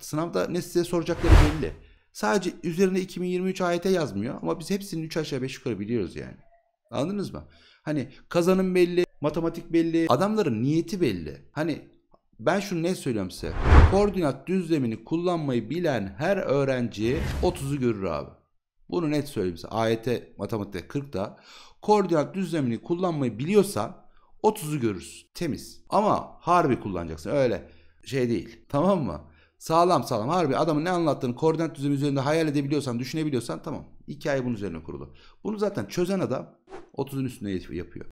Sınavda ne size soracakları belli. Sadece üzerine 2023 AYT yazmıyor ama biz hepsini 3 aşağı 5 yukarı biliyoruz yani. Anladınız mı? Hani kazanım belli, matematik belli, adamların niyeti belli. Hani ben şunu ne söylüyorum size? Koordinat düzlemini kullanmayı bilen her öğrenci 30'u görür abi. Bunu net söyleyeyim size. AYT matematikte 40'da koordinat düzlemini kullanmayı biliyorsa 30'u görürsün. Temiz. Ama harbi kullanacaksın. Öyle şey değil. Tamam mı? Sağlam sağlam. Harbi adamın ne anlattığını koordinat düzlemi üzerinde hayal edebiliyorsan, düşünebiliyorsan tamam. Hikaye bunun üzerine kurulu. Bunu zaten çözen adam 30'un üstünde yapıyor.